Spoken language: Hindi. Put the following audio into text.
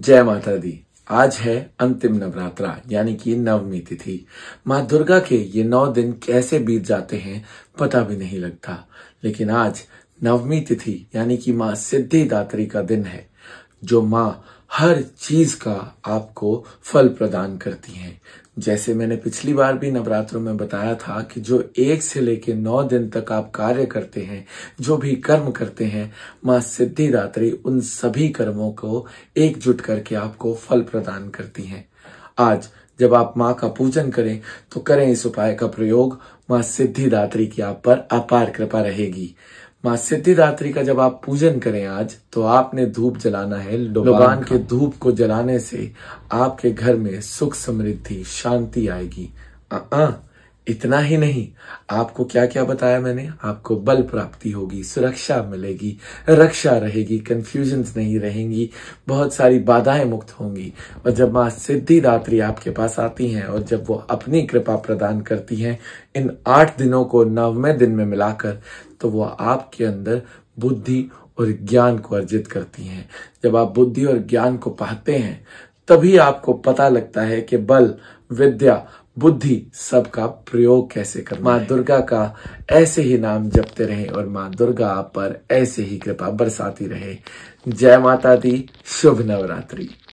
जय माता दी आज है अंतिम नवरात्रा यानी कि नवमी तिथि माँ दुर्गा के ये नौ दिन कैसे बीत जाते हैं पता भी नहीं लगता लेकिन आज नवमी तिथि यानी कि माँ सिद्धिदात्री का दिन है जो माँ हर चीज का आपको फल प्रदान करती हैं जैसे मैंने पिछली बार भी नवरात्रों में बताया था कि जो एक से लेकर नौ दिन तक आप कार्य करते हैं जो भी कर्म करते हैं माँ सिद्धिदात्री उन सभी कर्मों को एकजुट करके आपको फल प्रदान करती हैं आज जब आप माँ का पूजन करें तो करें इस उपाय का प्रयोग माँ सिद्धिदात्री की आप पर अपार कृपा रहेगी माँ सिद्धिदात्री का जब आप पूजन करें आज तो आपने धूप जलाना है लोगान के धूप को जलाने से आपके घर में सुख समृद्धि शांति आएगी आ, आ, इतना ही नहीं आपको क्या क्या बताया मैंने आपको बल प्राप्ति होगी सुरक्षा मिलेगी रक्षा रहेगी कंफ्यूजन नहीं रहेंगी बहुत सारी बाधाएं मुक्त होंगी और जब माँ सिद्धि आपके पास आती हैं और जब वो अपनी कृपा प्रदान करती हैं इन आठ दिनों को नवमें दिन में मिलाकर तो वो आपके अंदर बुद्धि और ज्ञान को अर्जित करती हैं जब आप बुद्धि और ज्ञान को पाते हैं तभी आपको पता लगता है कि बल विद्या बुद्धि सबका प्रयोग कैसे कर माँ दुर्गा का ऐसे ही नाम जपते रहे और माँ दुर्गा आप पर ऐसे ही कृपा बरसाती रहे जय माता दी शुभ नवरात्रि